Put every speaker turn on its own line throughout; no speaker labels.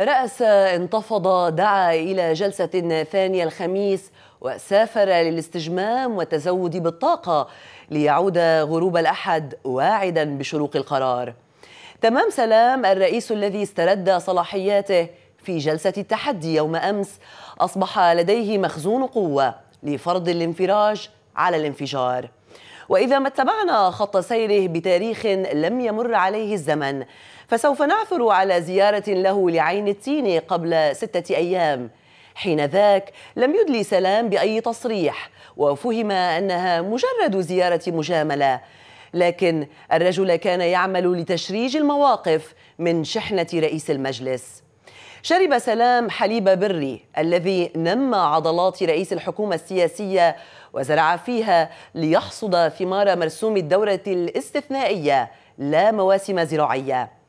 رأس انتفض دعا إلى جلسة ثانية الخميس وسافر للاستجمام والتزود بالطاقة ليعود غروب الأحد واعدا بشروق القرار تمام سلام الرئيس الذي استرد صلاحياته في جلسة التحدي يوم أمس أصبح لديه مخزون قوة لفرض الانفراج على الانفجار وإذا ما اتبعنا خط سيره بتاريخ لم يمر عليه الزمن فسوف نعثر على زيارة له لعين التين قبل ستة أيام حين ذاك لم يدلي سلام بأي تصريح وفهم أنها مجرد زيارة مجاملة لكن الرجل كان يعمل لتشريج المواقف من شحنة رئيس المجلس شرب سلام حليب بري الذي نمى عضلات رئيس الحكومة السياسية وزرع فيها ليحصد ثمار مرسوم الدورة الاستثنائية لا مواسم زراعية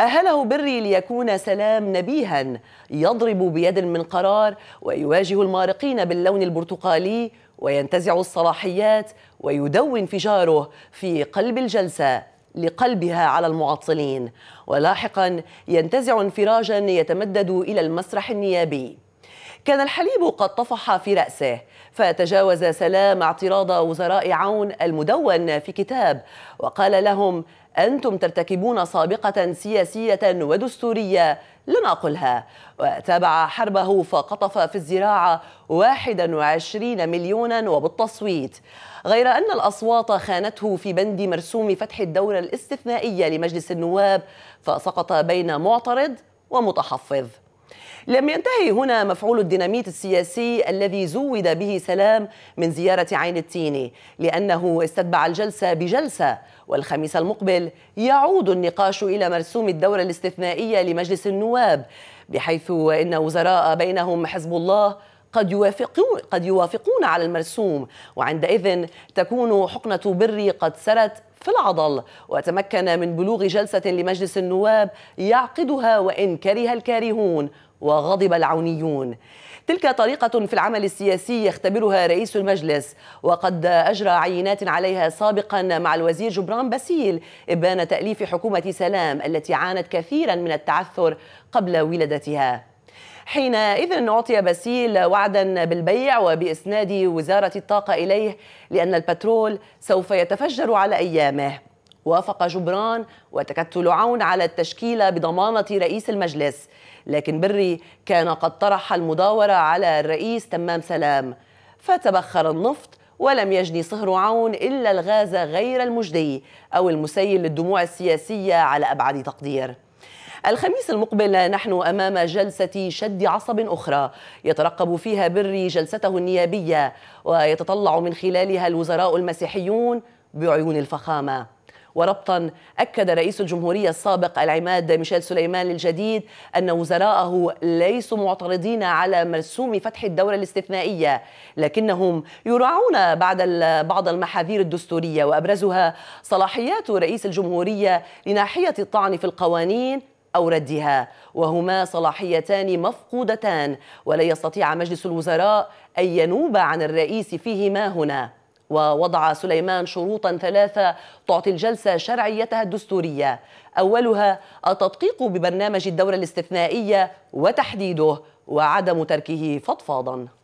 أهله بري ليكون سلام نبيها يضرب بيد من قرار ويواجه المارقين باللون البرتقالي وينتزع الصلاحيات ويدوي انفجاره في قلب الجلسه لقلبها على المعطلين ولاحقا ينتزع انفراجا يتمدد الى المسرح النيابي كان الحليب قد طفح في رأسه فتجاوز سلام اعتراض وزراء عون المدون في كتاب وقال لهم أنتم ترتكبون سابقة سياسية ودستورية لم أقلها وتابع حربه فقطف في الزراعة 21 مليونا وبالتصويت غير أن الأصوات خانته في بند مرسوم فتح الدورة الاستثنائية لمجلس النواب فسقط بين معترض ومتحفظ لم ينتهي هنا مفعول الديناميت السياسي الذي زود به سلام من زيارة عين التيني لأنه استتبع الجلسة بجلسة والخميس المقبل يعود النقاش إلى مرسوم الدورة الاستثنائية لمجلس النواب بحيث إن وزراء بينهم حزب الله قد يوافقون قد يوافقون على المرسوم وعندئذ تكون حقنة بري قد سرت في العضل وتمكن من بلوغ جلسة لمجلس النواب يعقدها وإن كره الكارهون وغضب العونيون تلك طريقة في العمل السياسي يختبرها رئيس المجلس وقد أجرى عينات عليها سابقا مع الوزير جبران باسيل إبان تأليف حكومة سلام التي عانت كثيرا من التعثر قبل ولادتها حينئذ أعطي باسيل وعدا بالبيع وبإسناد وزارة الطاقة إليه لأن البترول سوف يتفجر على أيامه وافق جبران وتكتل عون على التشكيلة بضمانة رئيس المجلس لكن بري كان قد طرح المداورة على الرئيس تمام سلام فتبخر النفط ولم يجني صهر عون إلا الغاز غير المجدي أو المسيل للدموع السياسية على أبعد تقدير الخميس المقبل نحن أمام جلسة شد عصب أخرى يترقب فيها بري جلسته النيابية ويتطلع من خلالها الوزراء المسيحيون بعيون الفخامة وربطا أكد رئيس الجمهورية السابق العماد ميشيل سليمان الجديد أن وزراءه ليسوا معترضين على مرسوم فتح الدورة الاستثنائية لكنهم يراعون بعد بعض المحاذير الدستورية وأبرزها صلاحيات رئيس الجمهورية لناحية الطعن في القوانين أو ردها وهما صلاحيتان مفقودتان ولا يستطيع مجلس الوزراء أن ينوب عن الرئيس فيهما هنا ووضع سليمان شروطا ثلاثة تعطي الجلسة شرعيتها الدستورية أولها التدقيق ببرنامج الدورة الاستثنائية وتحديده وعدم تركه فضفاضا